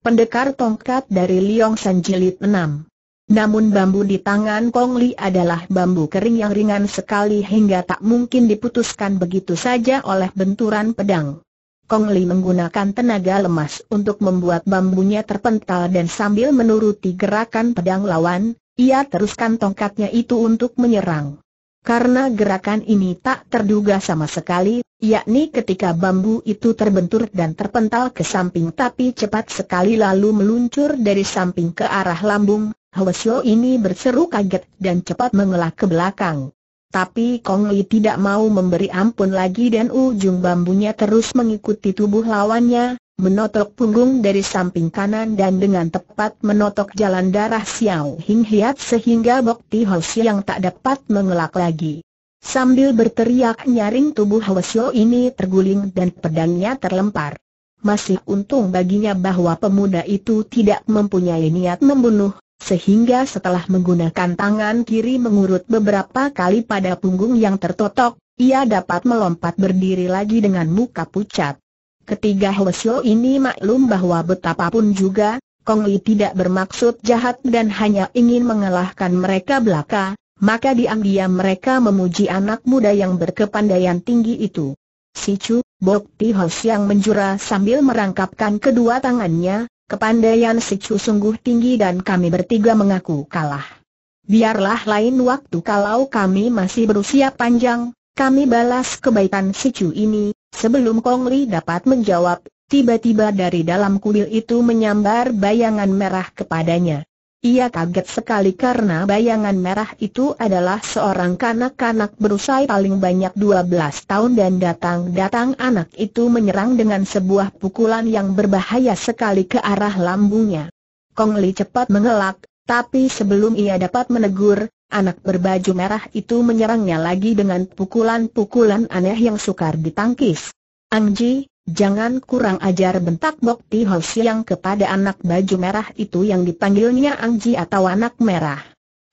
pendekar tongkat dari Liong San Jilid 6. Namun bambu di tangan Kong Li adalah bambu kering yang ringan sekali hingga tak mungkin diputuskan begitu saja oleh benturan pedang. Kong Li menggunakan tenaga lemas untuk membuat bambunya terpental dan sambil menuruti gerakan pedang lawan, ia teruskan tongkatnya itu untuk menyerang. Karena gerakan ini tak terduga sama sekali, yakni ketika bambu itu terbentur dan terpental ke samping tapi cepat sekali lalu meluncur dari samping ke arah lambung, Hwasyo ini berseru kaget dan cepat mengelak ke belakang. Tapi Kong Li tidak mau memberi ampun lagi dan ujung bambunya terus mengikuti tubuh lawannya, menotok punggung dari samping kanan dan dengan tepat menotok jalan darah Xiao Hing Hiat sehingga Bok Ti Hoshi yang tak dapat mengelak lagi. Sambil berteriak nyaring tubuh Hwasyo ini terguling dan pedangnya terlempar. Masih untung baginya bahwa pemuda itu tidak mempunyai niat membunuh, sehingga setelah menggunakan tangan kiri mengurut beberapa kali pada punggung yang tertotok, ia dapat melompat berdiri lagi dengan muka pucat. Ketiga Hlesil ini maklum bahwa betapapun juga, Kong Li tidak bermaksud jahat dan hanya ingin mengalahkan mereka belaka, maka diam-diam mereka memuji anak muda yang berkepandaian tinggi itu. Si Chu, Bok Ti yang menjura sambil merangkapkan kedua tangannya, kepandaian si Chu sungguh tinggi dan kami bertiga mengaku kalah. Biarlah lain waktu kalau kami masih berusia panjang, kami balas kebaikan si Chu ini, Sebelum Kong Li dapat menjawab, tiba-tiba dari dalam kuil itu menyambar bayangan merah kepadanya. Ia kaget sekali karena bayangan merah itu adalah seorang kanak-kanak berusai paling banyak 12 tahun dan datang-datang anak itu menyerang dengan sebuah pukulan yang berbahaya sekali ke arah lambungnya. Kong Li cepat mengelak, tapi sebelum ia dapat menegur, Anak berbaju merah itu menyerangnya lagi dengan pukulan-pukulan aneh yang sukar ditangkis. Angji, jangan kurang ajar bentak Bok Ti Ho Siang kepada anak baju merah itu yang dipanggilnya Angji atau anak merah.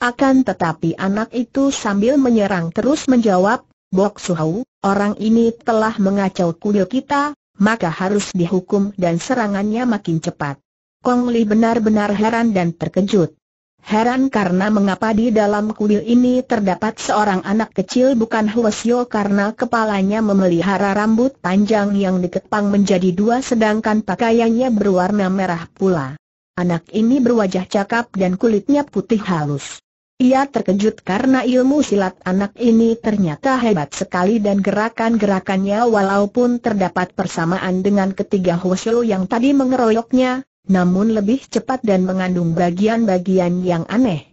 Akan tetapi anak itu sambil menyerang terus menjawab, Bok Suhau, orang ini telah mengacau kuil kita, maka harus dihukum dan serangannya makin cepat. Kong Li benar-benar heran dan terkejut. Heran karena mengapa di dalam kuil ini terdapat seorang anak kecil bukan Huasyo karena kepalanya memelihara rambut panjang yang dikepang menjadi dua sedangkan pakaiannya berwarna merah pula. Anak ini berwajah cakap dan kulitnya putih halus. Ia terkejut karena ilmu silat anak ini ternyata hebat sekali dan gerakan-gerakannya walaupun terdapat persamaan dengan ketiga Huasyo yang tadi mengeroyoknya, namun lebih cepat dan mengandung bagian-bagian yang aneh.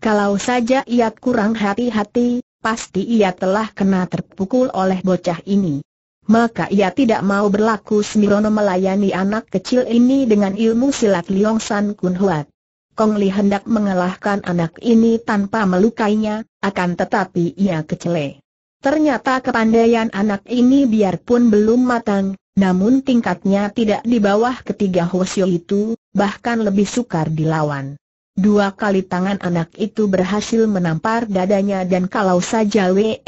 Kalau saja ia kurang hati-hati, pasti ia telah kena terpukul oleh bocah ini. Maka ia tidak mau berlaku semirono melayani anak kecil ini dengan ilmu silat Liong San Kun Huat. Kong Li hendak mengalahkan anak ini tanpa melukainya, akan tetapi ia kecele. Ternyata kepandaian anak ini biarpun belum matang, namun tingkatnya tidak di bawah ketiga Hoshio itu, bahkan lebih sukar dilawan. Dua kali tangan anak itu berhasil menampar dadanya dan kalau saja Wee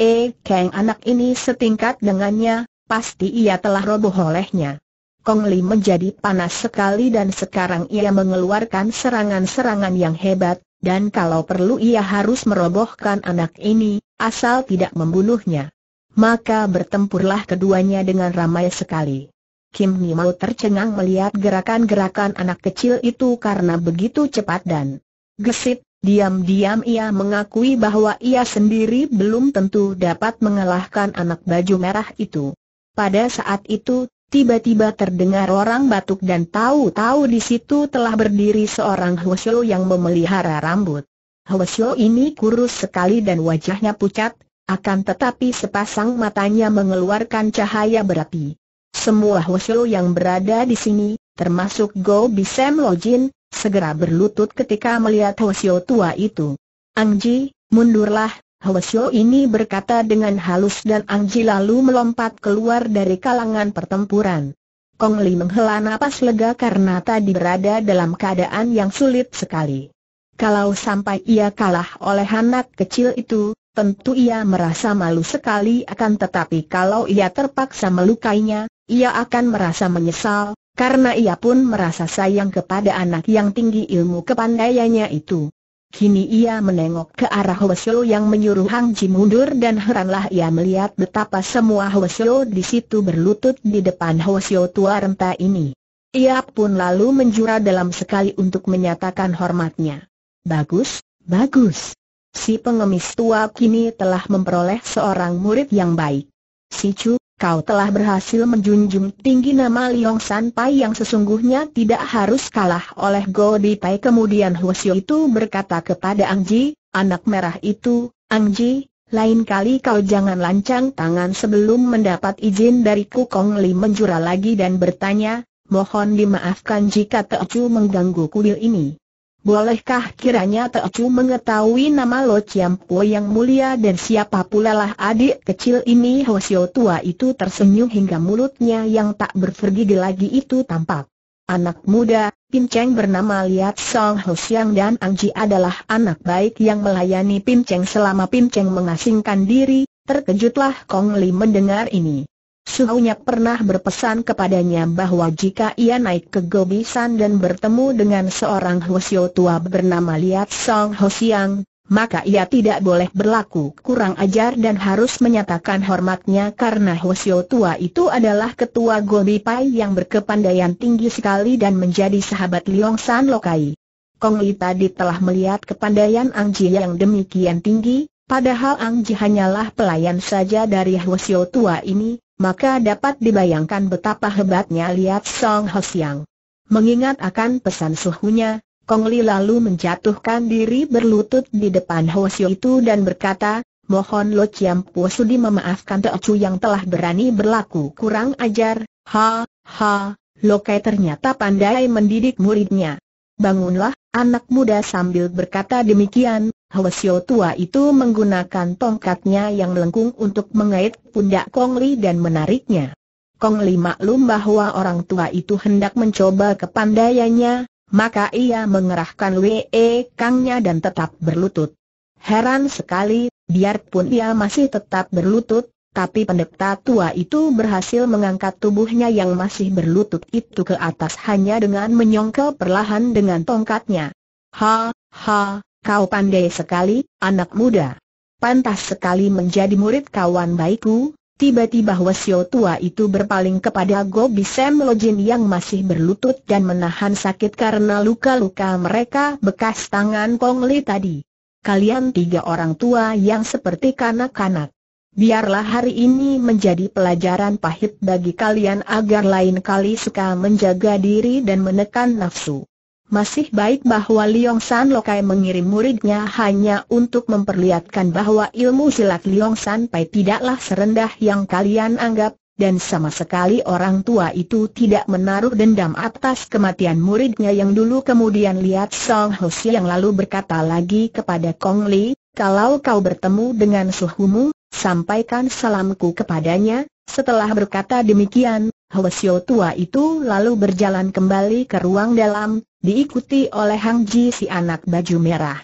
Kang anak ini setingkat dengannya, pasti ia telah roboh olehnya. Kong Li menjadi panas sekali dan sekarang ia mengeluarkan serangan-serangan yang hebat, dan kalau perlu ia harus merobohkan anak ini, asal tidak membunuhnya maka bertempurlah keduanya dengan ramai sekali. Kim Nimau tercengang melihat gerakan-gerakan anak kecil itu karena begitu cepat dan gesit, diam-diam ia mengakui bahwa ia sendiri belum tentu dapat mengalahkan anak baju merah itu. Pada saat itu, tiba-tiba terdengar orang batuk dan tahu-tahu di situ telah berdiri seorang Hwasyo yang memelihara rambut. Hwasyo ini kurus sekali dan wajahnya pucat, akan tetapi sepasang matanya mengeluarkan cahaya berapi. Semua Hoshu yang berada di sini, termasuk Go Bisem Lojin, segera berlutut ketika melihat Hoshu tua itu. Angji, mundurlah, Hoshu ini berkata dengan halus dan Angji lalu melompat keluar dari kalangan pertempuran. Kong Li menghela napas lega karena tadi berada dalam keadaan yang sulit sekali. Kalau sampai ia kalah oleh anak kecil itu, Tentu ia merasa malu sekali akan tetapi kalau ia terpaksa melukainya, ia akan merasa menyesal, karena ia pun merasa sayang kepada anak yang tinggi ilmu kepandaiannya itu. Kini ia menengok ke arah Hwesyo yang menyuruh Hang Ji mundur dan heranlah ia melihat betapa semua Hwesyo di situ berlutut di depan Hwesyo tua renta ini. Ia pun lalu menjura dalam sekali untuk menyatakan hormatnya. Bagus, bagus. Si pengemis tua kini telah memperoleh seorang murid yang baik. Si Chu, kau telah berhasil menjunjung tinggi nama Liong San Pai yang sesungguhnya tidak harus kalah oleh Go Di Pai. Kemudian Xiu itu berkata kepada Ang Ji, anak merah itu, Ang Ji, lain kali kau jangan lancang tangan sebelum mendapat izin dariku Kong Li menjura lagi dan bertanya, mohon dimaafkan jika Chu mengganggu kuil ini. Bolehkah kiranya Teocu mengetahui nama Lo Po yang mulia dan siapa pula lah adik kecil ini Sio tua itu tersenyum hingga mulutnya yang tak berfergigi lagi itu tampak. Anak muda, Pinceng bernama Liat Song Siang dan Angji adalah anak baik yang melayani Pinceng selama Pinceng mengasingkan diri, terkejutlah Kong Li mendengar ini. Suhunya pernah berpesan kepadanya bahwa jika ia naik ke Gobi San dan bertemu dengan seorang Hwasyo tua bernama Liat Song Hosiang, maka ia tidak boleh berlaku kurang ajar dan harus menyatakan hormatnya karena Hwasyo tua itu adalah ketua Gobi Pai yang berkepandaian tinggi sekali dan menjadi sahabat Liong San Lokai. Kong Li tadi telah melihat kepandaian Ang Ji yang demikian tinggi, padahal Ang Ji hanyalah pelayan saja dari Hwasyo tua ini, maka dapat dibayangkan betapa hebatnya Liat Song Ho Siang. Mengingat akan pesan suhunya, Kong Li lalu menjatuhkan diri berlutut di depan Ho Siu itu dan berkata, Mohon Lo Chiam Po Sudi memaafkan Chu yang telah berani berlaku kurang ajar, ha, ha, Lo Kai ternyata pandai mendidik muridnya. Bangunlah, anak muda sambil berkata demikian, Hwasyo tua itu menggunakan tongkatnya yang lengkung untuk mengait pundak Kong Li dan menariknya. Kong Li maklum bahwa orang tua itu hendak mencoba kepandaiannya, maka ia mengerahkan Wee Kangnya dan tetap berlutut. Heran sekali, biarpun ia masih tetap berlutut, tapi pendeta tua itu berhasil mengangkat tubuhnya yang masih berlutut itu ke atas hanya dengan menyongkel perlahan dengan tongkatnya. Ha, ha, Kau pandai sekali, anak muda. Pantas sekali menjadi murid kawan baikku. Tiba-tiba Hwasyo tua itu berpaling kepada Gobi Sam Lojin yang masih berlutut dan menahan sakit karena luka-luka mereka bekas tangan Kong Li tadi. Kalian tiga orang tua yang seperti kanak-kanak. Biarlah hari ini menjadi pelajaran pahit bagi kalian agar lain kali suka menjaga diri dan menekan nafsu. Masih baik bahwa Liong San Lokai mengirim muridnya hanya untuk memperlihatkan bahwa ilmu silat Liong San Pai tidaklah serendah yang kalian anggap, dan sama sekali orang tua itu tidak menaruh dendam atas kematian muridnya yang dulu kemudian lihat Song Hoshi yang lalu berkata lagi kepada Kong Li, kalau kau bertemu dengan suhumu, sampaikan salamku kepadanya, setelah berkata demikian, Hwasyo tua itu lalu berjalan kembali ke ruang dalam, diikuti oleh Hang Ji si anak baju merah.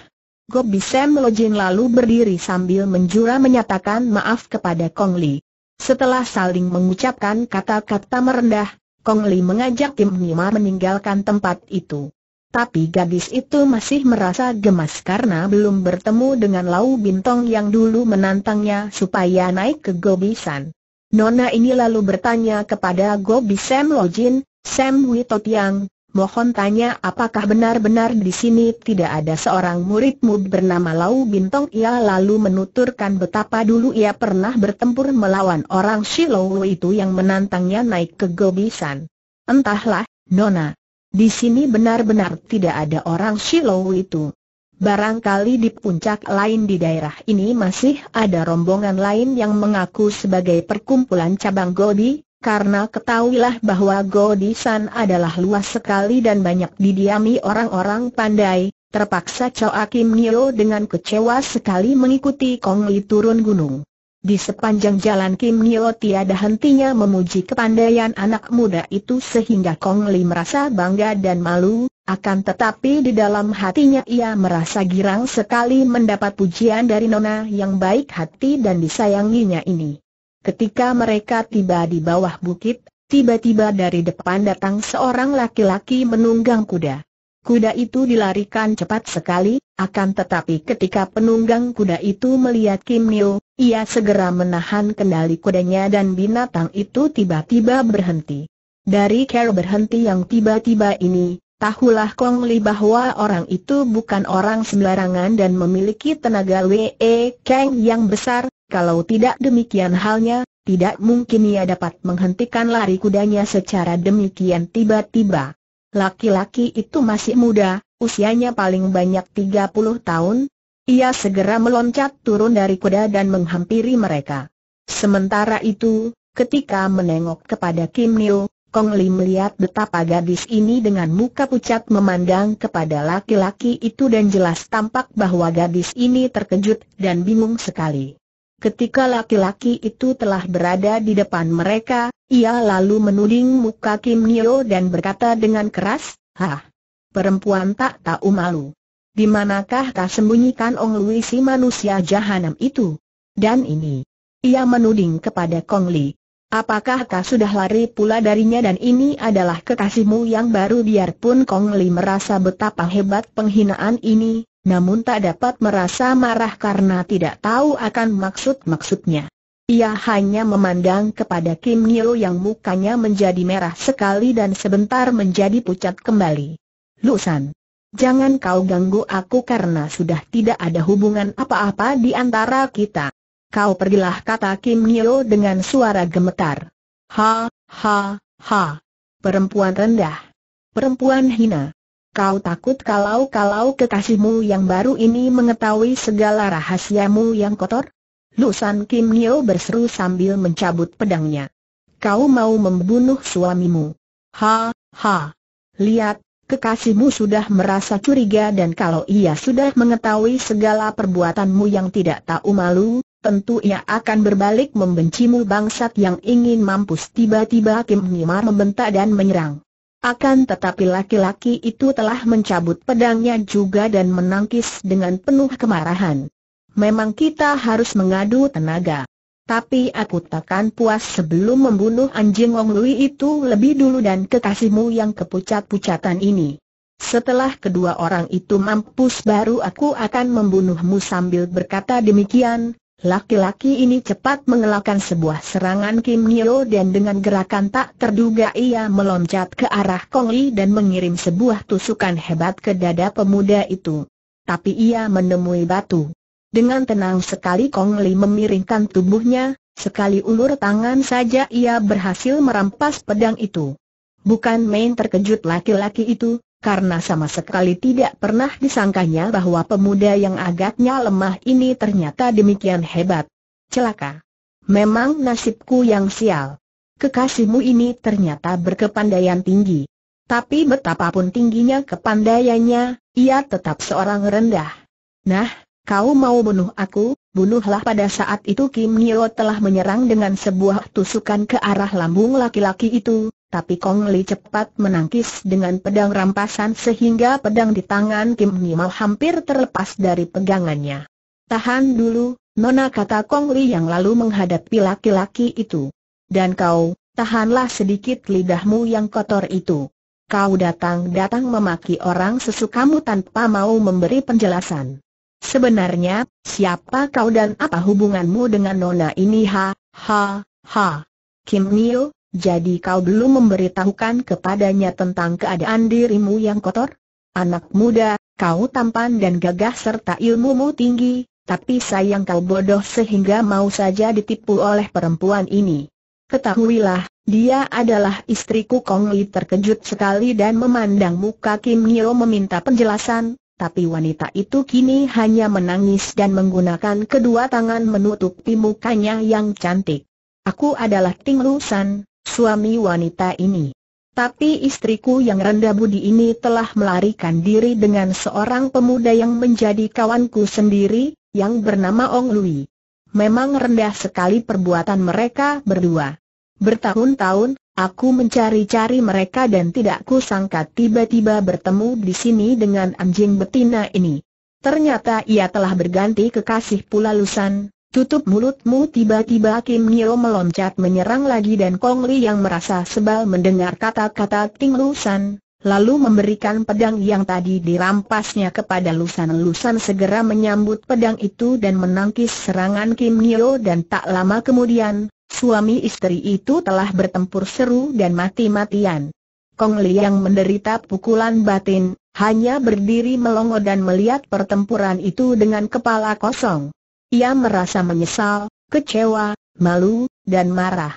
Gobi Sam Jin lalu berdiri sambil menjura menyatakan maaf kepada Kong Li. Setelah saling mengucapkan kata-kata merendah, Kong Li mengajak Tim Nima meninggalkan tempat itu. Tapi gadis itu masih merasa gemas karena belum bertemu dengan Lau Bintong yang dulu menantangnya supaya naik ke Gobisan. Nona ini lalu bertanya kepada Gobi Sam Lojin, Sam Witotiang, mohon tanya apakah benar-benar di sini tidak ada seorang muridmu bernama Lau Bintong Ia lalu menuturkan betapa dulu ia pernah bertempur melawan orang Shiloh itu yang menantangnya naik ke Gobisan. Entahlah, Nona. Di sini benar-benar tidak ada orang Shiloh itu. Barangkali di puncak lain di daerah ini masih ada rombongan lain yang mengaku sebagai perkumpulan cabang Godi, karena ketahuilah bahwa Godisan adalah luas sekali dan banyak didiami orang-orang pandai, terpaksa Choa Kim Nio dengan kecewa sekali mengikuti Kong Li turun gunung. Di sepanjang jalan Kim Nio tiada hentinya memuji kepandaian anak muda itu sehingga Kong Li merasa bangga dan malu, akan tetapi di dalam hatinya ia merasa girang sekali mendapat pujian dari Nona yang baik hati dan disayanginya ini. Ketika mereka tiba di bawah bukit, tiba-tiba dari depan datang seorang laki-laki menunggang kuda. Kuda itu dilarikan cepat sekali, akan tetapi ketika penunggang kuda itu melihat Kim Nil, ia segera menahan kendali kudanya dan binatang itu tiba-tiba berhenti. Dari cara berhenti yang tiba-tiba ini, Tahulah Kong Li bahwa orang itu bukan orang sembarangan dan memiliki tenaga Wee Kang yang besar, kalau tidak demikian halnya, tidak mungkin ia dapat menghentikan lari kudanya secara demikian tiba-tiba. Laki-laki itu masih muda, usianya paling banyak 30 tahun, ia segera meloncat turun dari kuda dan menghampiri mereka. Sementara itu, ketika menengok kepada Kim Niu, Kong Lim melihat betapa gadis ini dengan muka pucat memandang kepada laki-laki itu dan jelas tampak bahwa gadis ini terkejut dan bingung sekali. Ketika laki-laki itu telah berada di depan mereka, ia lalu menuding muka Kim Nio dan berkata dengan keras, Hah! Perempuan tak tahu malu. Di manakah kau sembunyikan Ong Lui si manusia jahanam itu? Dan ini. Ia menuding kepada Kong Li. Apakah kau sudah lari pula darinya dan ini adalah kekasihmu yang baru biarpun Kong Li merasa betapa hebat penghinaan ini, namun tak dapat merasa marah karena tidak tahu akan maksud-maksudnya. Ia hanya memandang kepada Kim Nilo yang mukanya menjadi merah sekali dan sebentar menjadi pucat kembali. Lusan, jangan kau ganggu aku karena sudah tidak ada hubungan apa-apa di antara kita kau pergilah kata Kim Nyo dengan suara gemetar. Ha, ha, ha. Perempuan rendah. Perempuan hina. Kau takut kalau-kalau kekasihmu yang baru ini mengetahui segala rahasiamu yang kotor? Lusan Kim Nyo berseru sambil mencabut pedangnya. Kau mau membunuh suamimu. Ha, ha. Lihat, kekasihmu sudah merasa curiga dan kalau ia sudah mengetahui segala perbuatanmu yang tidak tahu malu, tentu ia akan berbalik membencimu bangsat yang ingin mampus. Tiba-tiba Kim Ngimar membentak dan menyerang. Akan tetapi laki-laki itu telah mencabut pedangnya juga dan menangkis dengan penuh kemarahan. Memang kita harus mengadu tenaga. Tapi aku takkan puas sebelum membunuh anjing Wong Lui itu lebih dulu dan kekasihmu yang kepucat-pucatan ini. Setelah kedua orang itu mampus baru aku akan membunuhmu sambil berkata demikian, Laki-laki ini cepat mengelakkan sebuah serangan Kim Nyo dan dengan gerakan tak terduga ia meloncat ke arah Kong Li dan mengirim sebuah tusukan hebat ke dada pemuda itu. Tapi ia menemui batu. Dengan tenang sekali Kong Li memiringkan tubuhnya, sekali ulur tangan saja ia berhasil merampas pedang itu. Bukan main terkejut laki-laki itu, karena sama sekali tidak pernah disangkanya bahwa pemuda yang agaknya lemah ini ternyata demikian hebat. Celaka. Memang nasibku yang sial. Kekasihmu ini ternyata berkepandaian tinggi. Tapi betapapun tingginya kepandaiannya, ia tetap seorang rendah. Nah, kau mau bunuh aku, bunuhlah pada saat itu Kim Nyo telah menyerang dengan sebuah tusukan ke arah lambung laki-laki itu, tapi Kong Li cepat menangkis dengan pedang rampasan sehingga pedang di tangan Kim Nima hampir terlepas dari pegangannya. Tahan dulu, Nona kata Kong Li yang lalu menghadapi laki-laki itu. Dan kau, tahanlah sedikit lidahmu yang kotor itu. Kau datang-datang memaki orang sesukamu tanpa mau memberi penjelasan. Sebenarnya, siapa kau dan apa hubunganmu dengan Nona ini ha, ha, ha. Kim Nio, jadi kau belum memberitahukan kepadanya tentang keadaan dirimu yang kotor? Anak muda, kau tampan dan gagah serta ilmumu tinggi, tapi sayang kau bodoh sehingga mau saja ditipu oleh perempuan ini. Ketahuilah, dia adalah istriku Kong Li terkejut sekali dan memandang muka Kim Nyo meminta penjelasan, tapi wanita itu kini hanya menangis dan menggunakan kedua tangan menutupi mukanya yang cantik. Aku adalah Ting Lu San, suami wanita ini. Tapi istriku yang rendah budi ini telah melarikan diri dengan seorang pemuda yang menjadi kawanku sendiri, yang bernama Ong Lui. Memang rendah sekali perbuatan mereka berdua. Bertahun-tahun, aku mencari-cari mereka dan tidak kusangka tiba-tiba bertemu di sini dengan anjing betina ini. Ternyata ia telah berganti kekasih pula Lusan, Tutup mulutmu tiba-tiba Kim Nio meloncat menyerang lagi dan Kong Li yang merasa sebal mendengar kata-kata Ting Lusan, lalu memberikan pedang yang tadi dirampasnya kepada Lusan. Lusan segera menyambut pedang itu dan menangkis serangan Kim Nio dan tak lama kemudian, suami istri itu telah bertempur seru dan mati-matian. Kong Li yang menderita pukulan batin, hanya berdiri melongo dan melihat pertempuran itu dengan kepala kosong. Ia merasa menyesal, kecewa, malu, dan marah.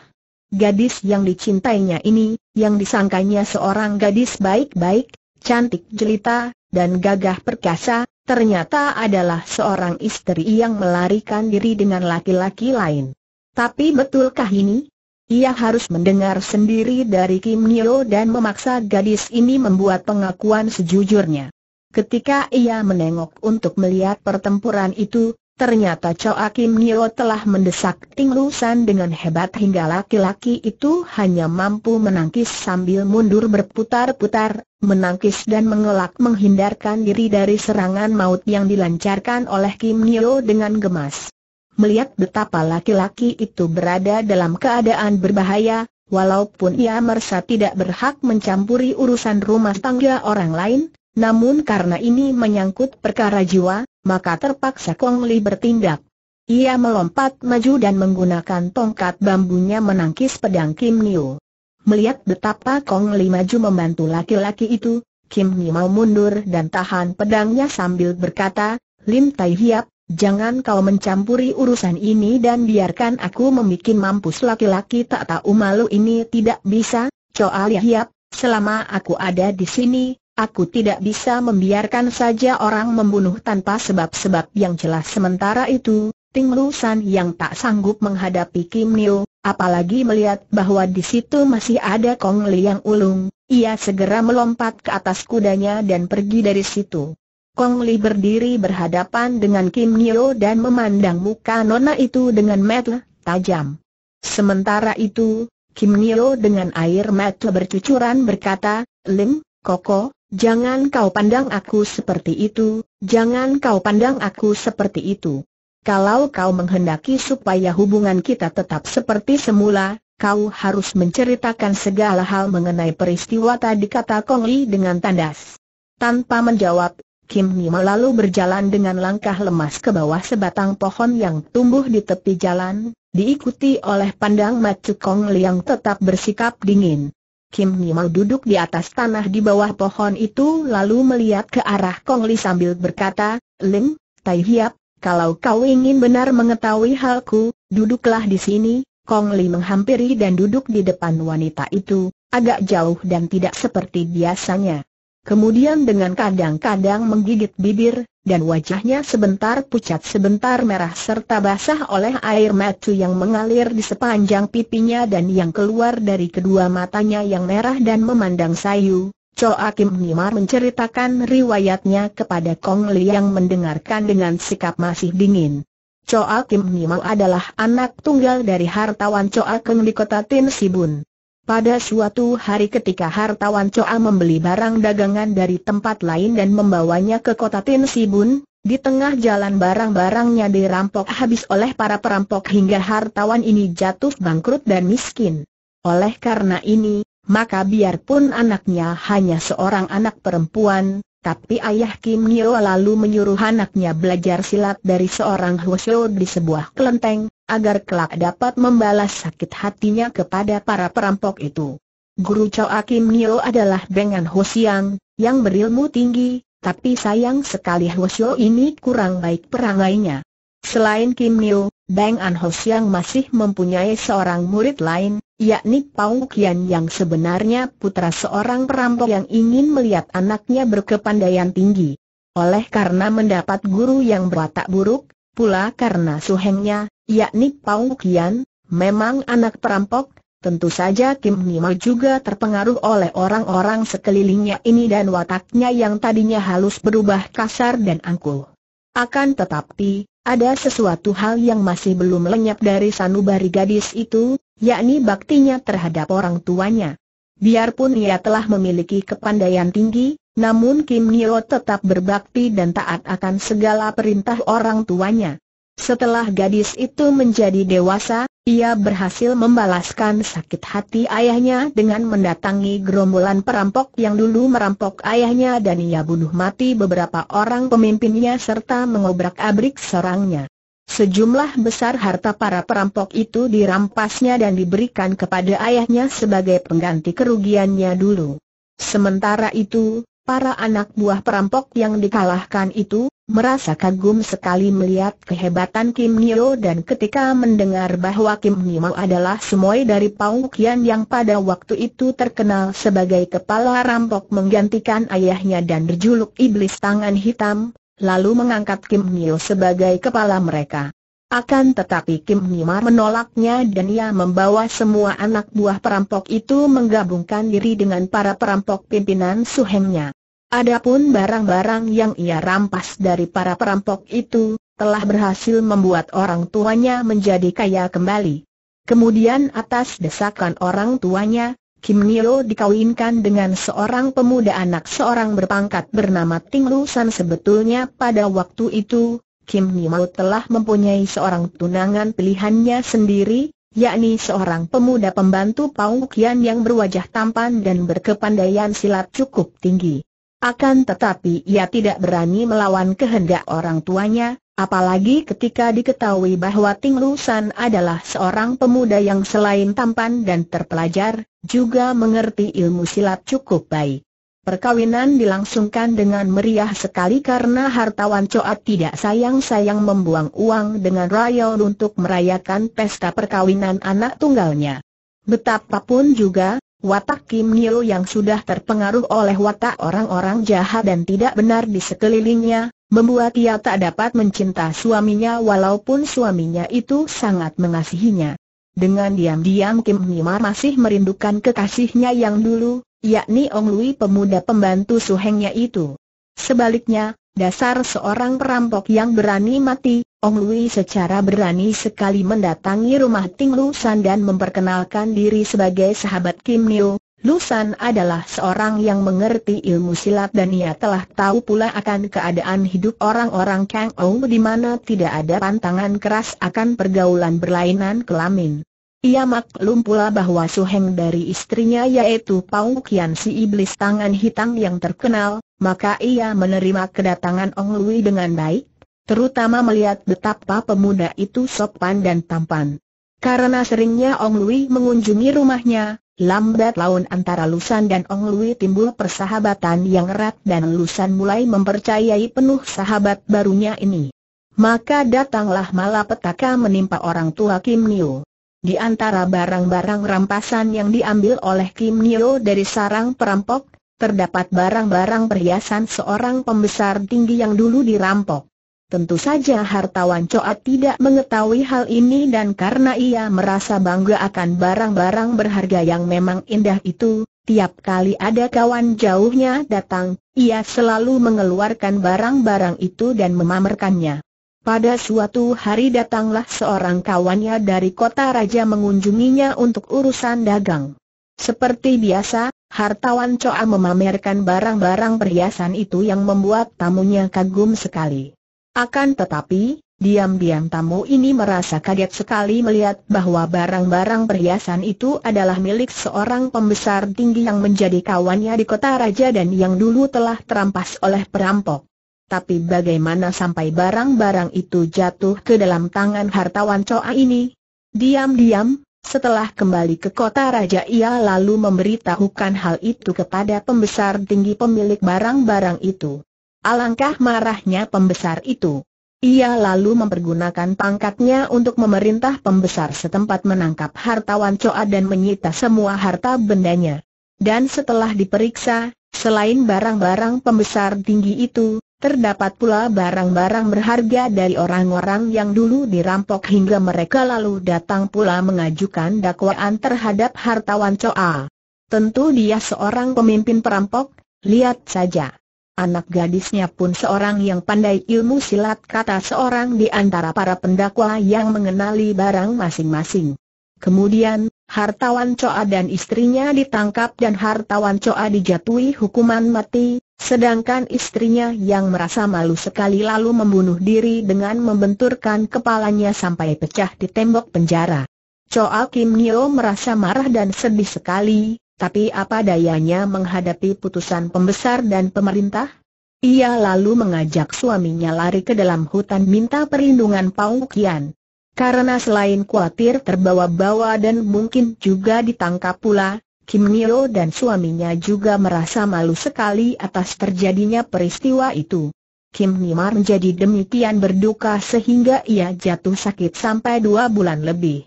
Gadis yang dicintainya ini, yang disangkanya seorang gadis baik-baik, cantik jelita, dan gagah perkasa, ternyata adalah seorang istri yang melarikan diri dengan laki-laki lain. Tapi betulkah ini? Ia harus mendengar sendiri dari Kim Nio dan memaksa gadis ini membuat pengakuan sejujurnya. Ketika ia menengok untuk melihat pertempuran itu, Ternyata Choa Kim Nio telah mendesak Ting San dengan hebat hingga laki-laki itu hanya mampu menangkis sambil mundur berputar-putar, menangkis dan mengelak menghindarkan diri dari serangan maut yang dilancarkan oleh Kim Nio dengan gemas. Melihat betapa laki-laki itu berada dalam keadaan berbahaya, walaupun ia merasa tidak berhak mencampuri urusan rumah tangga orang lain, namun karena ini menyangkut perkara jiwa, maka terpaksa Kong Li bertindak. Ia melompat maju dan menggunakan tongkat bambunya menangkis pedang Kim Niu. Melihat betapa Kong Li maju membantu laki-laki itu, Kim Niu mau mundur dan tahan pedangnya sambil berkata, Lim Tai Hiap, jangan kau mencampuri urusan ini dan biarkan aku membuat mampus laki-laki tak tahu malu ini tidak bisa, Choa Li Hiap, selama aku ada di sini, Aku tidak bisa membiarkan saja orang membunuh tanpa sebab-sebab yang jelas sementara itu, Ting Lu yang tak sanggup menghadapi Kim Niu, apalagi melihat bahwa di situ masih ada Kong Li yang ulung, ia segera melompat ke atas kudanya dan pergi dari situ. Kong Li berdiri berhadapan dengan Kim Niu dan memandang muka nona itu dengan mata tajam. Sementara itu, Kim Niu dengan air mata bercucuran berkata, Lim, Koko, Jangan kau pandang aku seperti itu, jangan kau pandang aku seperti itu. Kalau kau menghendaki supaya hubungan kita tetap seperti semula, kau harus menceritakan segala hal mengenai peristiwa tadi kata Kong Li dengan tandas. Tanpa menjawab, Kim Mi lalu berjalan dengan langkah lemas ke bawah sebatang pohon yang tumbuh di tepi jalan, diikuti oleh pandang Macu Kong Li yang tetap bersikap dingin. Kim Nimau duduk di atas tanah di bawah pohon itu lalu melihat ke arah Kong Li sambil berkata, Lim, Tai Hiap, kalau kau ingin benar mengetahui halku, duduklah di sini. Kong Li menghampiri dan duduk di depan wanita itu, agak jauh dan tidak seperti biasanya kemudian dengan kadang-kadang menggigit bibir, dan wajahnya sebentar pucat sebentar merah serta basah oleh air mata yang mengalir di sepanjang pipinya dan yang keluar dari kedua matanya yang merah dan memandang sayu. Choa Kim Nimar menceritakan riwayatnya kepada Kong Li yang mendengarkan dengan sikap masih dingin. Choa Kim Nimar adalah anak tunggal dari hartawan Choa Keng di kota Tin Sibun. Pada suatu hari ketika hartawan coa membeli barang dagangan dari tempat lain dan membawanya ke kota Tin Sibun, di tengah jalan barang-barangnya dirampok habis oleh para perampok hingga hartawan ini jatuh bangkrut dan miskin. Oleh karena ini, maka biarpun anaknya hanya seorang anak perempuan, tapi ayah Kim Neo lalu menyuruh anaknya belajar silat dari seorang Hwasyo di sebuah kelenteng, agar kelak dapat membalas sakit hatinya kepada para perampok itu. Guru Choa Kim Neo adalah Bengan Hosiang, yang berilmu tinggi, tapi sayang sekali Hwasyo ini kurang baik perangainya. Selain Kim Neo, Bengan An Hosiang masih mempunyai seorang murid lain, yakni Pau Kian yang sebenarnya putra seorang perampok yang ingin melihat anaknya berkepandaian tinggi. Oleh karena mendapat guru yang berwatak buruk, pula karena suhengnya, yakni Pau Kian, memang anak perampok, tentu saja Kim Nima juga terpengaruh oleh orang-orang sekelilingnya ini dan wataknya yang tadinya halus berubah kasar dan angkuh. Akan tetapi, ada sesuatu hal yang masih belum lenyap dari sanubari gadis itu, yakni baktinya terhadap orang tuanya. Biarpun ia telah memiliki kepandaian tinggi, namun Kim Nio tetap berbakti dan taat akan segala perintah orang tuanya. Setelah gadis itu menjadi dewasa, ia berhasil membalaskan sakit hati ayahnya dengan mendatangi gerombolan perampok yang dulu merampok ayahnya dan ia bunuh mati beberapa orang pemimpinnya serta mengobrak-abrik serangnya. Sejumlah besar harta para perampok itu dirampasnya dan diberikan kepada ayahnya sebagai pengganti kerugiannya dulu. Sementara itu, Para anak buah perampok yang dikalahkan itu, merasa kagum sekali melihat kehebatan Kim Nio dan ketika mendengar bahwa Kim Nio adalah semuai dari Kian yang pada waktu itu terkenal sebagai kepala rampok menggantikan ayahnya dan berjuluk iblis tangan hitam, lalu mengangkat Kim Nio sebagai kepala mereka. Akan tetapi Kim Nima menolaknya dan ia membawa semua anak buah perampok itu menggabungkan diri dengan para perampok pimpinan suhengnya. Adapun barang-barang yang ia rampas dari para perampok itu, telah berhasil membuat orang tuanya menjadi kaya kembali. Kemudian atas desakan orang tuanya, Kim Nilo dikawinkan dengan seorang pemuda anak seorang berpangkat bernama Ting Lu San sebetulnya pada waktu itu, Kim Nimo telah mempunyai seorang tunangan pilihannya sendiri, yakni seorang pemuda pembantu Pau Kian yang berwajah tampan dan berkepandaian silat cukup tinggi. Akan tetapi ia tidak berani melawan kehendak orang tuanya, apalagi ketika diketahui bahwa Ting Lusan adalah seorang pemuda yang selain tampan dan terpelajar, juga mengerti ilmu silat cukup baik. Perkawinan dilangsungkan dengan meriah sekali karena hartawan Coat tidak sayang-sayang membuang uang dengan royal untuk merayakan pesta perkawinan anak tunggalnya. Betapapun juga, watak Kim Nio yang sudah terpengaruh oleh watak orang-orang jahat dan tidak benar di sekelilingnya, membuat ia tak dapat mencinta suaminya walaupun suaminya itu sangat mengasihinya. Dengan diam-diam Kim Nima masih merindukan kekasihnya yang dulu, yakni Ong Lui pemuda pembantu suhengnya itu. Sebaliknya, dasar seorang perampok yang berani mati, Ong Lui secara berani sekali mendatangi rumah Ting Lusan dan memperkenalkan diri sebagai sahabat Kim Niu. Lusan adalah seorang yang mengerti ilmu silat dan ia telah tahu pula akan keadaan hidup orang-orang Kang Ou di mana tidak ada pantangan keras akan pergaulan berlainan kelamin. Ia maklum pula bahwa Suheng dari istrinya yaitu Pau Kian si iblis tangan hitam yang terkenal, maka ia menerima kedatangan Ong Lui dengan baik, terutama melihat betapa pemuda itu sopan dan tampan. Karena seringnya Ong Lui mengunjungi rumahnya, lambat laun antara Lusan dan Ong Lui timbul persahabatan yang erat dan Lusan mulai mempercayai penuh sahabat barunya ini. Maka datanglah malapetaka menimpa orang tua Kim Niu. Di antara barang-barang rampasan yang diambil oleh Kim Nio dari sarang perampok, terdapat barang-barang perhiasan seorang pembesar tinggi yang dulu dirampok. Tentu saja hartawan Coat tidak mengetahui hal ini dan karena ia merasa bangga akan barang-barang berharga yang memang indah itu, tiap kali ada kawan jauhnya datang, ia selalu mengeluarkan barang-barang itu dan memamerkannya. Pada suatu hari datanglah seorang kawannya dari kota raja mengunjunginya untuk urusan dagang. Seperti biasa, hartawan Coa memamerkan barang-barang perhiasan itu yang membuat tamunya kagum sekali. Akan tetapi, diam-diam tamu ini merasa kaget sekali melihat bahwa barang-barang perhiasan itu adalah milik seorang pembesar tinggi yang menjadi kawannya di kota raja dan yang dulu telah terampas oleh perampok tapi bagaimana sampai barang-barang itu jatuh ke dalam tangan hartawan Coa ini? Diam-diam, setelah kembali ke kota raja ia lalu memberitahukan hal itu kepada pembesar tinggi pemilik barang-barang itu. Alangkah marahnya pembesar itu. Ia lalu mempergunakan pangkatnya untuk memerintah pembesar setempat menangkap hartawan Coa dan menyita semua harta bendanya. Dan setelah diperiksa, selain barang-barang pembesar tinggi itu, Terdapat pula barang-barang berharga dari orang-orang yang dulu dirampok hingga mereka lalu datang pula mengajukan dakwaan terhadap hartawan Coa. Tentu dia seorang pemimpin perampok, lihat saja. Anak gadisnya pun seorang yang pandai ilmu silat kata seorang di antara para pendakwa yang mengenali barang masing-masing. Kemudian, hartawan Coa dan istrinya ditangkap dan hartawan Coa dijatuhi hukuman mati, Sedangkan istrinya yang merasa malu sekali lalu membunuh diri dengan membenturkan kepalanya sampai pecah di tembok penjara. Choa Kim Nio merasa marah dan sedih sekali, tapi apa dayanya menghadapi putusan pembesar dan pemerintah? Ia lalu mengajak suaminya lari ke dalam hutan minta perlindungan Pau Kian. Karena selain khawatir terbawa-bawa dan mungkin juga ditangkap pula, Kim Nio dan suaminya juga merasa malu sekali atas terjadinya peristiwa itu. Kim Nimar menjadi demikian berduka sehingga ia jatuh sakit sampai dua bulan lebih.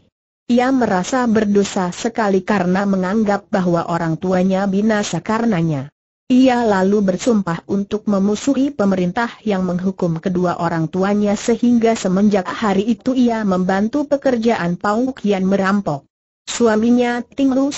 Ia merasa berdosa sekali karena menganggap bahwa orang tuanya binasa karenanya. Ia lalu bersumpah untuk memusuhi pemerintah yang menghukum kedua orang tuanya sehingga semenjak hari itu ia membantu pekerjaan Pau Kian merampok. Suaminya Ting Lu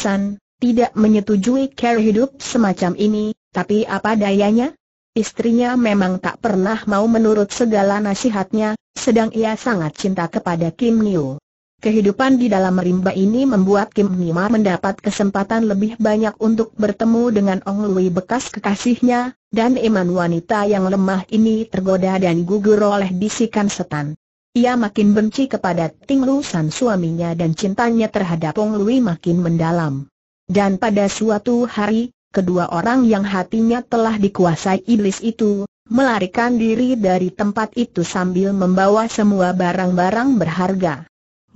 tidak menyetujui care hidup semacam ini, tapi apa dayanya? Istrinya memang tak pernah mau menurut segala nasihatnya, sedang ia sangat cinta kepada Kim Niu. Kehidupan di dalam rimba ini membuat Kim Nima mendapat kesempatan lebih banyak untuk bertemu dengan Ong Lui bekas kekasihnya, dan iman wanita yang lemah ini tergoda dan gugur oleh bisikan setan. Ia makin benci kepada Ting Lu San suaminya dan cintanya terhadap Ong Lui makin mendalam. Dan pada suatu hari, kedua orang yang hatinya telah dikuasai iblis itu, melarikan diri dari tempat itu sambil membawa semua barang-barang berharga.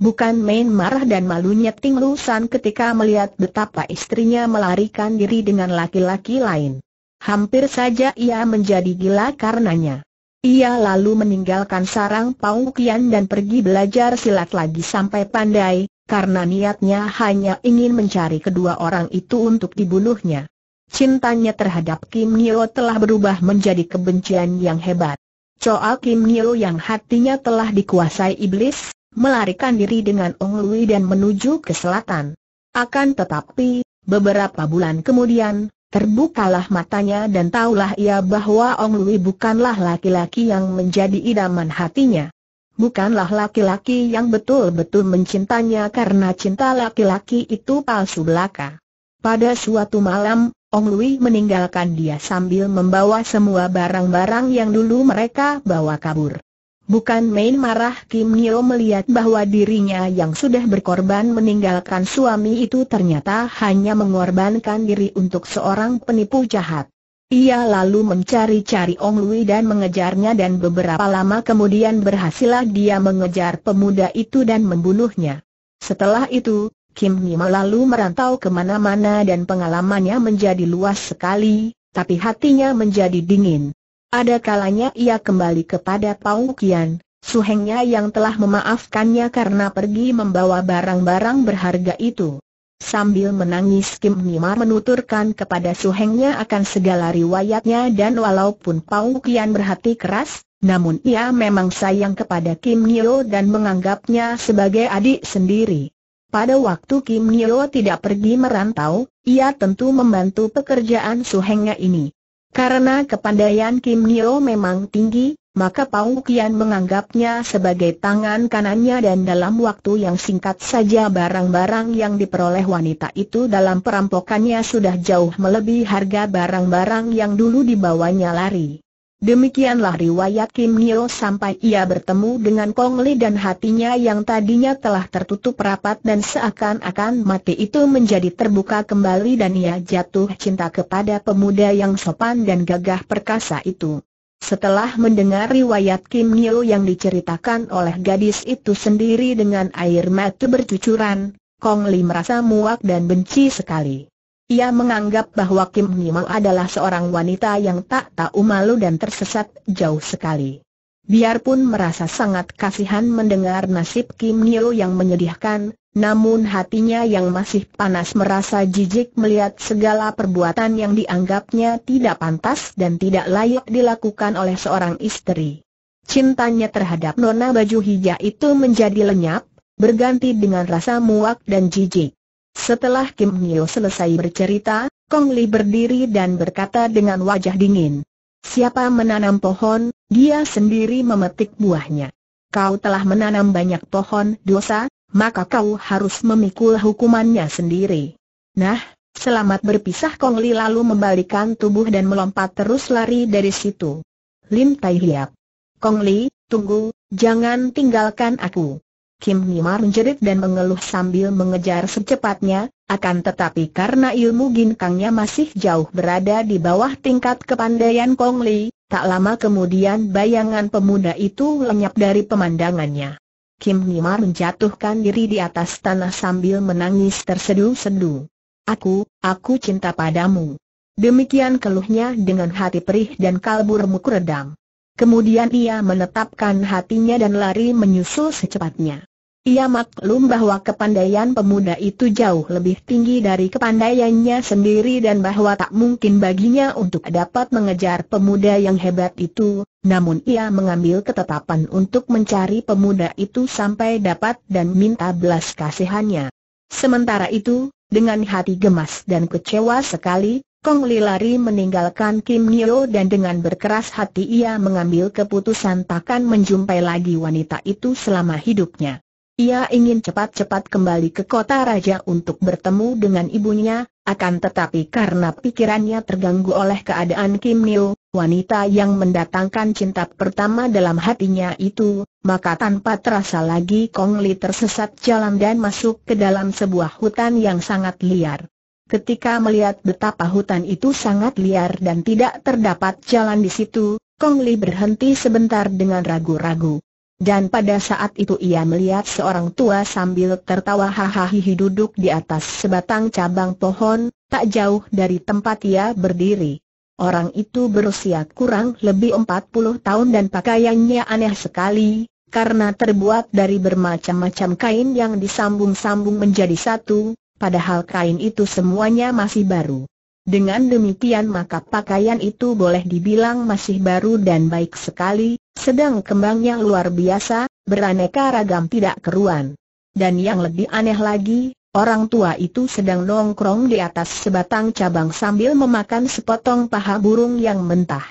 Bukan main marah dan malunya Ting Lu ketika melihat betapa istrinya melarikan diri dengan laki-laki lain. Hampir saja ia menjadi gila karenanya. Ia lalu meninggalkan sarang Pau Kian dan pergi belajar silat lagi sampai pandai, karena niatnya hanya ingin mencari kedua orang itu untuk dibunuhnya. Cintanya terhadap Kim Nio telah berubah menjadi kebencian yang hebat. Choa Kim Nio yang hatinya telah dikuasai iblis, melarikan diri dengan Ong Lui dan menuju ke selatan. Akan tetapi, beberapa bulan kemudian, Terbukalah matanya dan taulah ia bahwa Ong Lui bukanlah laki-laki yang menjadi idaman hatinya. Bukanlah laki-laki yang betul-betul mencintanya karena cinta laki-laki itu palsu belaka. Pada suatu malam, Ong Lui meninggalkan dia sambil membawa semua barang-barang yang dulu mereka bawa kabur. Bukan main marah Kim Nio melihat bahwa dirinya yang sudah berkorban meninggalkan suami itu ternyata hanya mengorbankan diri untuk seorang penipu jahat. Ia lalu mencari-cari Ong Lui dan mengejarnya dan beberapa lama kemudian berhasillah dia mengejar pemuda itu dan membunuhnya. Setelah itu, Kim Nima lalu merantau kemana-mana dan pengalamannya menjadi luas sekali, tapi hatinya menjadi dingin. Ada kalanya ia kembali kepada Pau Kian, suhengnya yang telah memaafkannya karena pergi membawa barang-barang berharga itu. Sambil menangis Kim Ni-ma menuturkan kepada Su-hengnya akan segala riwayatnya dan walaupun Pau Kian berhati keras, namun ia memang sayang kepada Kim Nio dan menganggapnya sebagai adik sendiri. Pada waktu Kim Nio tidak pergi merantau, ia tentu membantu pekerjaan Su-hengnya ini. Karena kepandaian Kim Nio memang tinggi, maka Pau Kian menganggapnya sebagai tangan kanannya dan dalam waktu yang singkat saja barang-barang yang diperoleh wanita itu dalam perampokannya sudah jauh melebihi harga barang-barang yang dulu dibawanya lari. Demikianlah riwayat Kim Neo sampai ia bertemu dengan Kong Li dan hatinya yang tadinya telah tertutup rapat dan seakan-akan mati itu menjadi terbuka kembali dan ia jatuh cinta kepada pemuda yang sopan dan gagah perkasa itu. Setelah mendengar riwayat Kim Nyo yang diceritakan oleh gadis itu sendiri dengan air mata bercucuran, Kong Li merasa muak dan benci sekali. Ia menganggap bahwa Kim Nyo adalah seorang wanita yang tak tahu malu dan tersesat jauh sekali. Biarpun merasa sangat kasihan mendengar nasib Kim Nio yang menyedihkan, namun hatinya yang masih panas merasa jijik melihat segala perbuatan yang dianggapnya tidak pantas dan tidak layak dilakukan oleh seorang istri. Cintanya terhadap nona baju hijau itu menjadi lenyap, berganti dengan rasa muak dan jijik. Setelah Kim Nio selesai bercerita, Kong Li berdiri dan berkata dengan wajah dingin. Siapa menanam pohon, dia sendiri memetik buahnya. Kau telah menanam banyak pohon dosa, maka kau harus memikul hukumannya sendiri. Nah, selamat berpisah Kong Li lalu membalikan tubuh dan melompat terus lari dari situ. Lim Tai Hiap. Kong Li, tunggu, jangan tinggalkan aku. Kim Nimar menjerit dan mengeluh sambil mengejar secepatnya, akan tetapi karena ilmu ginkangnya masih jauh berada di bawah tingkat kepandaian Kong Li, Tak lama kemudian bayangan pemuda itu lenyap dari pemandangannya. Kim Nimar menjatuhkan diri di atas tanah sambil menangis terseduh-seduh. Aku, aku cinta padamu. Demikian keluhnya dengan hati perih dan kalbu remuk redam. Kemudian ia menetapkan hatinya dan lari menyusul secepatnya. Ia maklum bahwa kepandaian pemuda itu jauh lebih tinggi dari kepandaiannya sendiri dan bahwa tak mungkin baginya untuk dapat mengejar pemuda yang hebat itu, namun ia mengambil ketetapan untuk mencari pemuda itu sampai dapat dan minta belas kasihannya. Sementara itu, dengan hati gemas dan kecewa sekali, Kong Li lari meninggalkan Kim Nio dan dengan berkeras hati ia mengambil keputusan takkan menjumpai lagi wanita itu selama hidupnya. Ia ingin cepat-cepat kembali ke kota raja untuk bertemu dengan ibunya, akan tetapi karena pikirannya terganggu oleh keadaan Kim Nil, wanita yang mendatangkan cinta pertama dalam hatinya itu, maka tanpa terasa lagi Kong Li tersesat jalan dan masuk ke dalam sebuah hutan yang sangat liar. Ketika melihat betapa hutan itu sangat liar dan tidak terdapat jalan di situ, Kong Li berhenti sebentar dengan ragu-ragu. Dan pada saat itu ia melihat seorang tua sambil tertawa hahaha duduk di atas sebatang cabang pohon, tak jauh dari tempat ia berdiri. Orang itu berusia kurang lebih 40 tahun dan pakaiannya aneh sekali, karena terbuat dari bermacam-macam kain yang disambung-sambung menjadi satu, padahal kain itu semuanya masih baru. Dengan demikian maka pakaian itu boleh dibilang masih baru dan baik sekali, sedang kembangnya luar biasa, beraneka ragam tidak keruan. Dan yang lebih aneh lagi, orang tua itu sedang nongkrong di atas sebatang cabang sambil memakan sepotong paha burung yang mentah.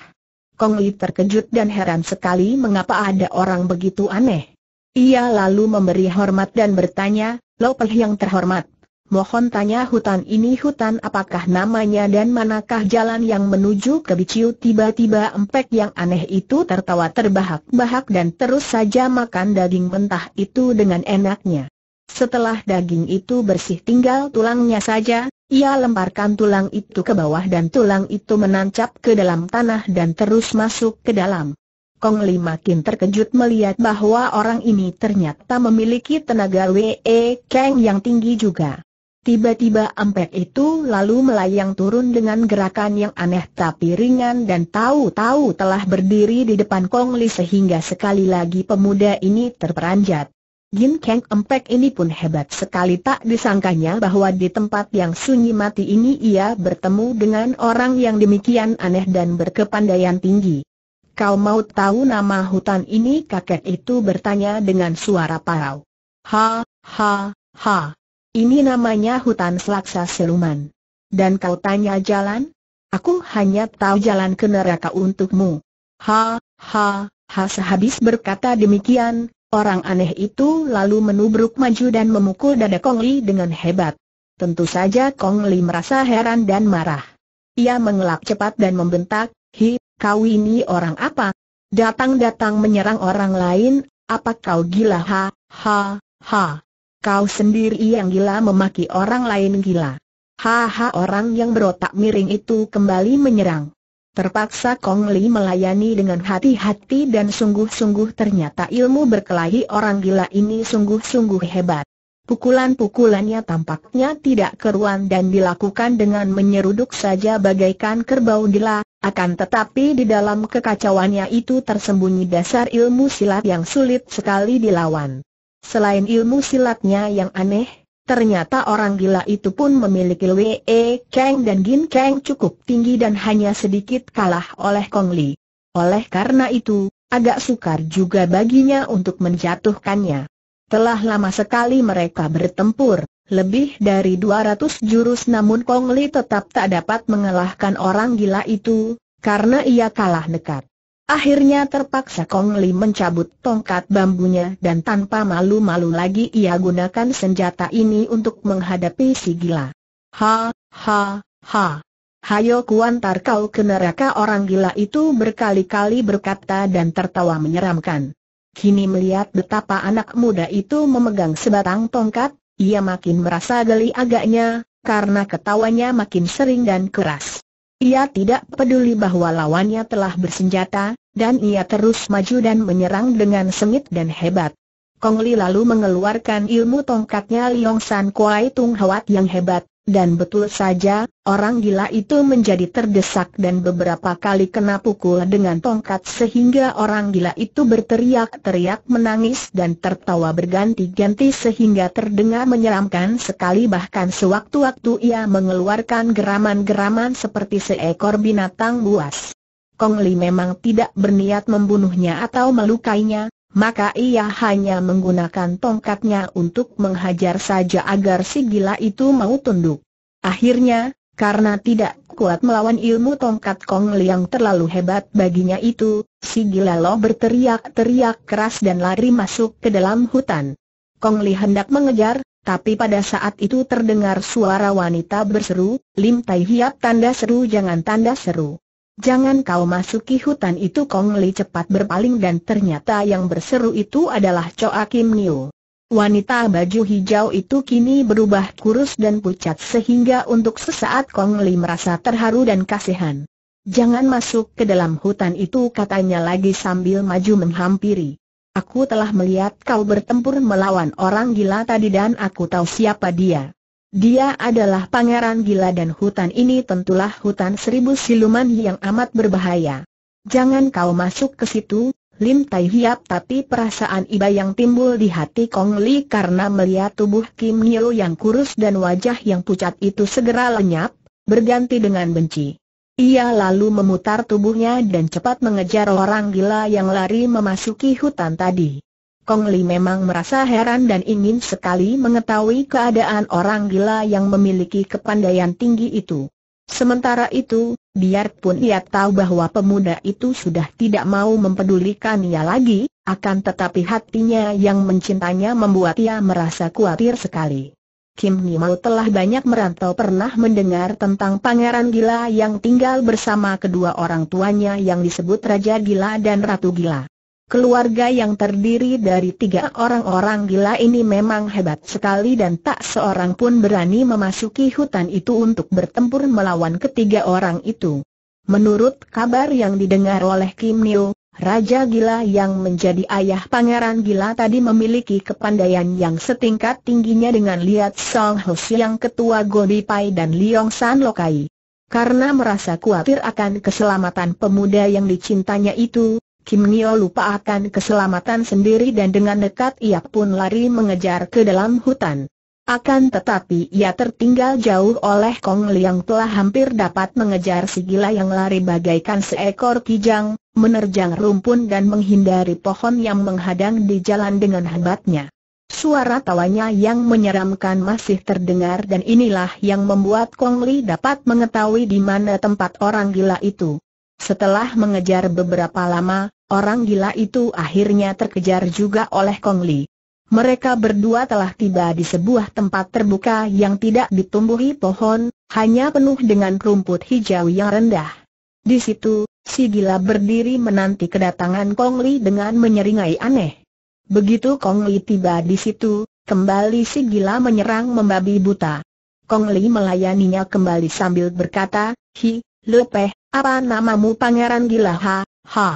Kong Li terkejut dan heran sekali mengapa ada orang begitu aneh. Ia lalu memberi hormat dan bertanya, Lopeh yang terhormat, Mohon tanya hutan ini hutan apakah namanya dan manakah jalan yang menuju ke Biciu tiba-tiba empek yang aneh itu tertawa terbahak-bahak dan terus saja makan daging mentah itu dengan enaknya. Setelah daging itu bersih tinggal tulangnya saja, ia lemparkan tulang itu ke bawah dan tulang itu menancap ke dalam tanah dan terus masuk ke dalam. Kong Li makin terkejut melihat bahwa orang ini ternyata memiliki tenaga we Kang yang tinggi juga. Tiba-tiba empek itu lalu melayang turun dengan gerakan yang aneh tapi ringan dan tahu-tahu telah berdiri di depan Kong Li sehingga sekali lagi pemuda ini terperanjat. Gin Kang Empek ini pun hebat sekali tak disangkanya bahwa di tempat yang sunyi mati ini ia bertemu dengan orang yang demikian aneh dan berkepandaian tinggi. Kau mau tahu nama hutan ini kakek itu bertanya dengan suara parau. Ha, ha, ha. Ini namanya hutan selaksa siluman. Dan kau tanya jalan? Aku hanya tahu jalan ke neraka untukmu. Ha, ha, ha sehabis berkata demikian, orang aneh itu lalu menubruk maju dan memukul dada Kong Li dengan hebat. Tentu saja Kong Li merasa heran dan marah. Ia mengelak cepat dan membentak, Hi, kau ini orang apa? Datang-datang menyerang orang lain, apa kau gila ha, ha, ha. Kau sendiri yang gila memaki orang lain gila. Haha orang yang berotak miring itu kembali menyerang. Terpaksa Kong Li melayani dengan hati-hati dan sungguh-sungguh ternyata ilmu berkelahi orang gila ini sungguh-sungguh hebat. Pukulan-pukulannya tampaknya tidak keruan dan dilakukan dengan menyeruduk saja bagaikan kerbau gila, akan tetapi di dalam kekacauannya itu tersembunyi dasar ilmu silat yang sulit sekali dilawan. Selain ilmu silatnya yang aneh, ternyata orang gila itu pun memiliki Wee, Kang dan Gin Kang cukup tinggi dan hanya sedikit kalah oleh Kong Li. Oleh karena itu, agak sukar juga baginya untuk menjatuhkannya. Telah lama sekali mereka bertempur, lebih dari 200 jurus namun Kong Li tetap tak dapat mengalahkan orang gila itu, karena ia kalah dekat. Akhirnya terpaksa Kong Li mencabut tongkat bambunya dan tanpa malu-malu lagi ia gunakan senjata ini untuk menghadapi si gila. Ha, ha, ha. Hayo kuantar kau ke neraka orang gila itu berkali-kali berkata dan tertawa menyeramkan. Kini melihat betapa anak muda itu memegang sebatang tongkat, ia makin merasa geli agaknya, karena ketawanya makin sering dan keras. Ia tidak peduli bahwa lawannya telah bersenjata, dan ia terus maju dan menyerang dengan sengit dan hebat. Kong Li lalu mengeluarkan ilmu tongkatnya Liong San Kuai Tung Hwat yang hebat, dan betul saja, orang gila itu menjadi terdesak dan beberapa kali kena pukul dengan tongkat sehingga orang gila itu berteriak-teriak menangis dan tertawa berganti-ganti sehingga terdengar menyeramkan sekali bahkan sewaktu-waktu ia mengeluarkan geraman-geraman seperti seekor binatang buas. Kong Li memang tidak berniat membunuhnya atau melukainya, maka ia hanya menggunakan tongkatnya untuk menghajar saja agar si gila itu mau tunduk. Akhirnya, karena tidak kuat melawan ilmu tongkat Kong Liang terlalu hebat baginya itu, si gila lo berteriak-teriak keras dan lari masuk ke dalam hutan. Kong Li hendak mengejar, tapi pada saat itu terdengar suara wanita berseru, Lim Tai Hiap tanda seru jangan tanda seru. Jangan kau masuki hutan itu Kong Li cepat berpaling dan ternyata yang berseru itu adalah Choa Kim Niu. Wanita baju hijau itu kini berubah kurus dan pucat sehingga untuk sesaat Kong Li merasa terharu dan kasihan. Jangan masuk ke dalam hutan itu katanya lagi sambil maju menghampiri. Aku telah melihat kau bertempur melawan orang gila tadi dan aku tahu siapa dia. Dia adalah pangeran gila dan hutan ini tentulah hutan seribu siluman yang amat berbahaya. Jangan kau masuk ke situ, Lim Tai Hiap tapi perasaan iba yang timbul di hati Kong Li karena melihat tubuh Kim Nyo yang kurus dan wajah yang pucat itu segera lenyap, berganti dengan benci. Ia lalu memutar tubuhnya dan cepat mengejar orang gila yang lari memasuki hutan tadi. Kong Li memang merasa heran dan ingin sekali mengetahui keadaan orang gila yang memiliki kepandaian tinggi itu. Sementara itu, biarpun ia tahu bahwa pemuda itu sudah tidak mau mempedulikan ia lagi, akan tetapi hatinya yang mencintanya membuat ia merasa khawatir sekali. Kim Nimau telah banyak merantau pernah mendengar tentang pangeran gila yang tinggal bersama kedua orang tuanya yang disebut Raja Gila dan Ratu Gila. Keluarga yang terdiri dari tiga orang-orang gila ini memang hebat sekali dan tak seorang pun berani memasuki hutan itu untuk bertempur melawan ketiga orang itu. Menurut kabar yang didengar oleh Kim Neo, Raja Gila yang menjadi ayah Pangeran Gila tadi memiliki kepandaian yang setingkat tingginya dengan Liat Song Ho yang ketua Pai dan Liong San Lokai. Karena merasa khawatir akan keselamatan pemuda yang dicintanya itu, Kim Nio lupa akan keselamatan sendiri dan dengan dekat ia pun lari mengejar ke dalam hutan. Akan tetapi ia tertinggal jauh oleh Kong Liang telah hampir dapat mengejar si gila yang lari bagaikan seekor kijang, menerjang rumpun dan menghindari pohon yang menghadang di jalan dengan hebatnya. Suara tawanya yang menyeramkan masih terdengar dan inilah yang membuat Kong Li dapat mengetahui di mana tempat orang gila itu. Setelah mengejar beberapa lama, orang gila itu akhirnya terkejar juga oleh Kong Li. Mereka berdua telah tiba di sebuah tempat terbuka yang tidak ditumbuhi pohon, hanya penuh dengan rumput hijau yang rendah. Di situ, si gila berdiri menanti kedatangan Kong Li dengan menyeringai aneh. Begitu Kong Li tiba di situ, kembali si gila menyerang membabi buta. Kong Li melayaninya kembali sambil berkata, Hi, Lepeh, apa namamu Pangeran Gila ha, ha?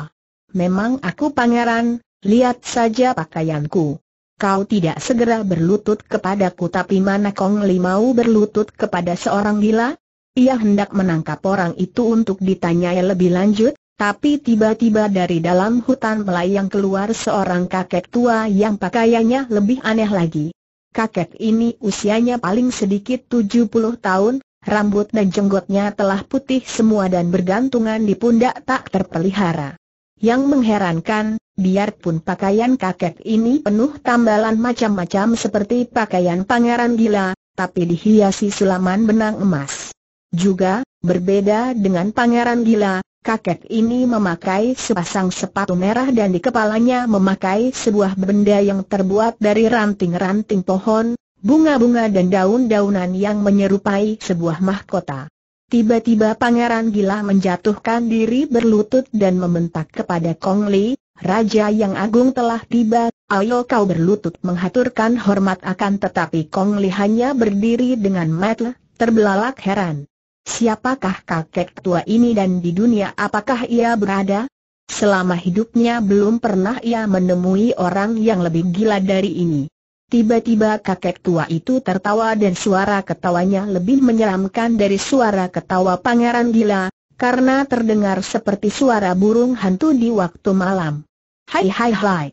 Memang aku pangeran, lihat saja pakaianku. Kau tidak segera berlutut kepadaku tapi mana Kong Li mau berlutut kepada seorang gila? Ia hendak menangkap orang itu untuk ditanyai lebih lanjut, tapi tiba-tiba dari dalam hutan melayang keluar seorang kakek tua yang pakaiannya lebih aneh lagi. Kakek ini usianya paling sedikit 70 tahun, rambut dan jenggotnya telah putih semua dan bergantungan di pundak tak terpelihara. Yang mengherankan, biarpun pakaian kakek ini penuh tambalan macam-macam seperti pakaian pangeran gila, tapi dihiasi sulaman benang emas. Juga, berbeda dengan pangeran gila, kakek ini memakai sepasang sepatu merah dan di kepalanya memakai sebuah benda yang terbuat dari ranting-ranting pohon, bunga-bunga dan daun-daunan yang menyerupai sebuah mahkota. Tiba-tiba Pangeran Gila menjatuhkan diri berlutut dan membentak kepada Kong Li, Raja yang agung telah tiba, ayo kau berlutut menghaturkan hormat akan tetapi Kong Li hanya berdiri dengan matel, terbelalak heran. Siapakah kakek tua ini dan di dunia apakah ia berada? Selama hidupnya belum pernah ia menemui orang yang lebih gila dari ini. Tiba-tiba kakek tua itu tertawa dan suara ketawanya lebih menyeramkan dari suara ketawa pangeran gila, karena terdengar seperti suara burung hantu di waktu malam. Hai hai hai.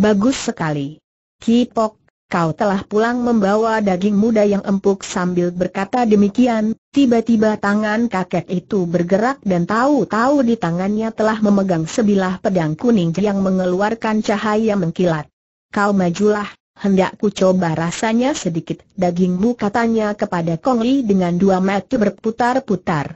Bagus sekali. Kipok, kau telah pulang membawa daging muda yang empuk sambil berkata demikian, tiba-tiba tangan kakek itu bergerak dan tahu-tahu di tangannya telah memegang sebilah pedang kuning yang mengeluarkan cahaya mengkilat. Kau majulah, hendak ku coba rasanya sedikit dagingmu katanya kepada Kong Li dengan dua mata berputar-putar.